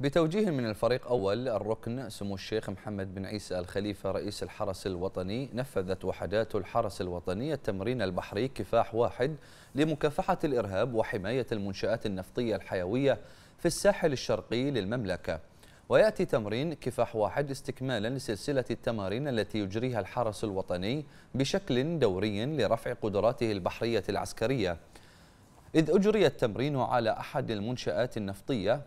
بتوجيه من الفريق أول الركن سمو الشيخ محمد بن عيسى الخليفة رئيس الحرس الوطني نفذت وحدات الحرس الوطني التمرين البحري كفاح واحد لمكافحة الإرهاب وحماية المنشآت النفطية الحيوية في الساحل الشرقي للمملكة ويأتي تمرين كفاح واحد استكمالا لسلسلة التمارين التي يجريها الحرس الوطني بشكل دوري لرفع قدراته البحرية العسكرية إذ أجري التمرين على أحد المنشآت النفطية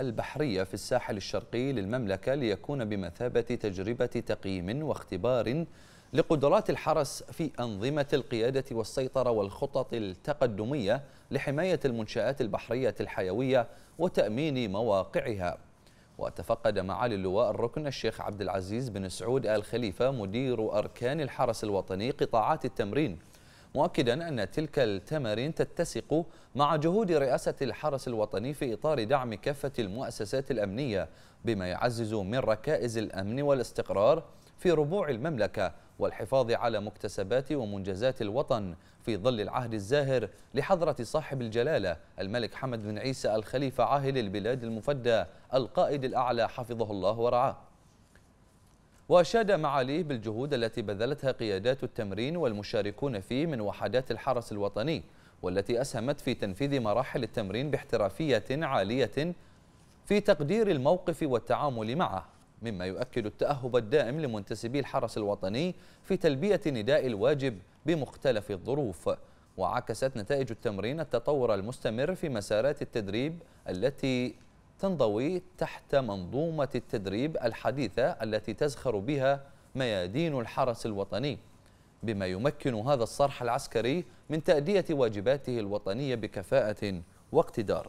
البحرية في الساحل الشرقي للمملكة ليكون بمثابة تجربة تقييم واختبار لقدرات الحرس في أنظمة القيادة والسيطرة والخطط التقدمية لحماية المنشآت البحرية الحيوية وتأمين مواقعها وتفقد معالي اللواء الركن الشيخ عبد العزيز بن سعود آل خليفة مدير أركان الحرس الوطني قطاعات التمرين مؤكدا أن تلك التمارين تتسق مع جهود رئاسة الحرس الوطني في إطار دعم كافة المؤسسات الأمنية بما يعزز من ركائز الأمن والاستقرار في ربوع المملكة والحفاظ على مكتسبات ومنجزات الوطن في ظل العهد الزاهر لحضرة صاحب الجلالة الملك حمد بن عيسى الخليفة عاهل البلاد المفدى القائد الأعلى حفظه الله ورعاه وأشاد معاليه بالجهود التي بذلتها قيادات التمرين والمشاركون فيه من وحدات الحرس الوطني والتي أسهمت في تنفيذ مراحل التمرين باحترافية عالية في تقدير الموقف والتعامل معه مما يؤكد التأهب الدائم لمنتسبي الحرس الوطني في تلبية نداء الواجب بمختلف الظروف وعكست نتائج التمرين التطور المستمر في مسارات التدريب التي تنضوي تحت منظومة التدريب الحديثة التي تزخر بها ميادين الحرس الوطني بما يمكن هذا الصرح العسكري من تأدية واجباته الوطنية بكفاءة واقتدار